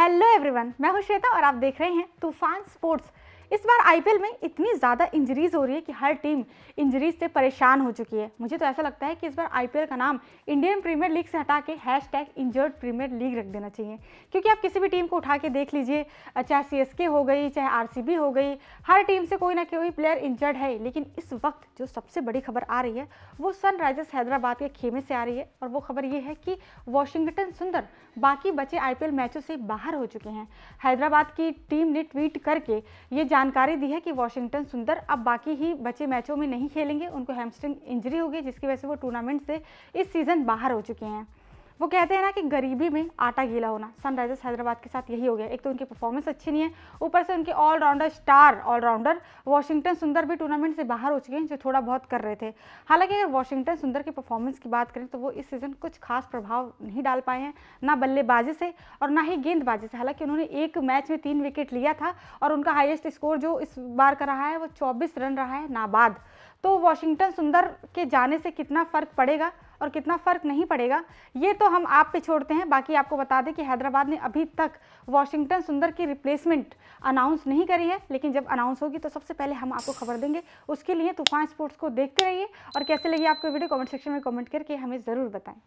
hello everyone मैं हूं श्वेता और आप देख रहे हैं तूफान स्पोर्ट्स इस बार आईपीएल में इतनी ज़्यादा इंजरीज हो रही है कि हर टीम इंजरीज से परेशान हो चुकी है मुझे तो ऐसा लगता है कि इस बार आईपीएल का नाम इंडियन प्रीमियर लीग से हटा के hashtag injured premier league रख देना चाहिए क्योंकि आप किसी भी टीम को उठा के देख लीजिए चाहे सी हो गई चाहे आर हो गई हर टीम से कोई ना कोई प्लेयर इंजर्ड है लेकिन इस वक्त जो सबसे बड़ी खबर आ रही है वो सनराइजर्स हैदराबाद के खेमे से आ रही है और वो खबर ये है कि वॉशिंगटन सुंदर बाकी बचे एल मैचों से बाहर हो चुके हैं हैदराबाद की टीम ने ट्वीट करके ये जान जानकारी दी है कि वॉशिंगटन सुंदर अब बाकी ही बचे मैचों में नहीं खेलेंगे उनको हैमस्ट्रिंग इंजरी होगी जिसकी वजह से वो टूर्नामेंट से इस सीज़न बाहर हो चुके हैं वो कहते हैं ना कि गरीबी में आटा गीला होना सनराइजर्स हैदराबाद के साथ यही हो गया एक तो उनकी परफॉर्मेंस अच्छी नहीं है ऊपर से उनके ऑलराउंडर स्टार ऑलराउंडर वाशिंगटन सुंदर भी टूर्नामेंट से बाहर हो चुके हैं जो थोड़ा बहुत कर रहे थे हालांकि अगर वाशिंगटन सुंदर की परफॉर्मेंस की बात करें तो वो इस सीज़न कुछ खास प्रभाव नहीं डाल पाए हैं ना बल्लेबाजी से और ना ही गेंदबाजी से हालांकि उन्होंने एक मैच में तीन विकेट लिया था और उनका हाइएस्ट स्कोर जो इस बार का रहा है वो चौबीस रन रहा है नाबाद तो वाशिंगटन सुंदर के जाने से कितना फ़र्क पड़ेगा और कितना फ़र्क नहीं पड़ेगा ये तो हम आप पे छोड़ते हैं बाकी आपको बता दें कि हैदराबाद ने अभी तक वॉशिंगटन सुंदर की रिप्लेसमेंट अनाउंस नहीं करी है लेकिन जब अनाउंस होगी तो सबसे पहले हम आपको खबर देंगे उसके लिए तूफान स्पोर्ट्स को देखते रहिए और कैसे लगी आपको वीडियो कमेंट सेक्शन में कमेंट करके हमें ज़रूर बताएँ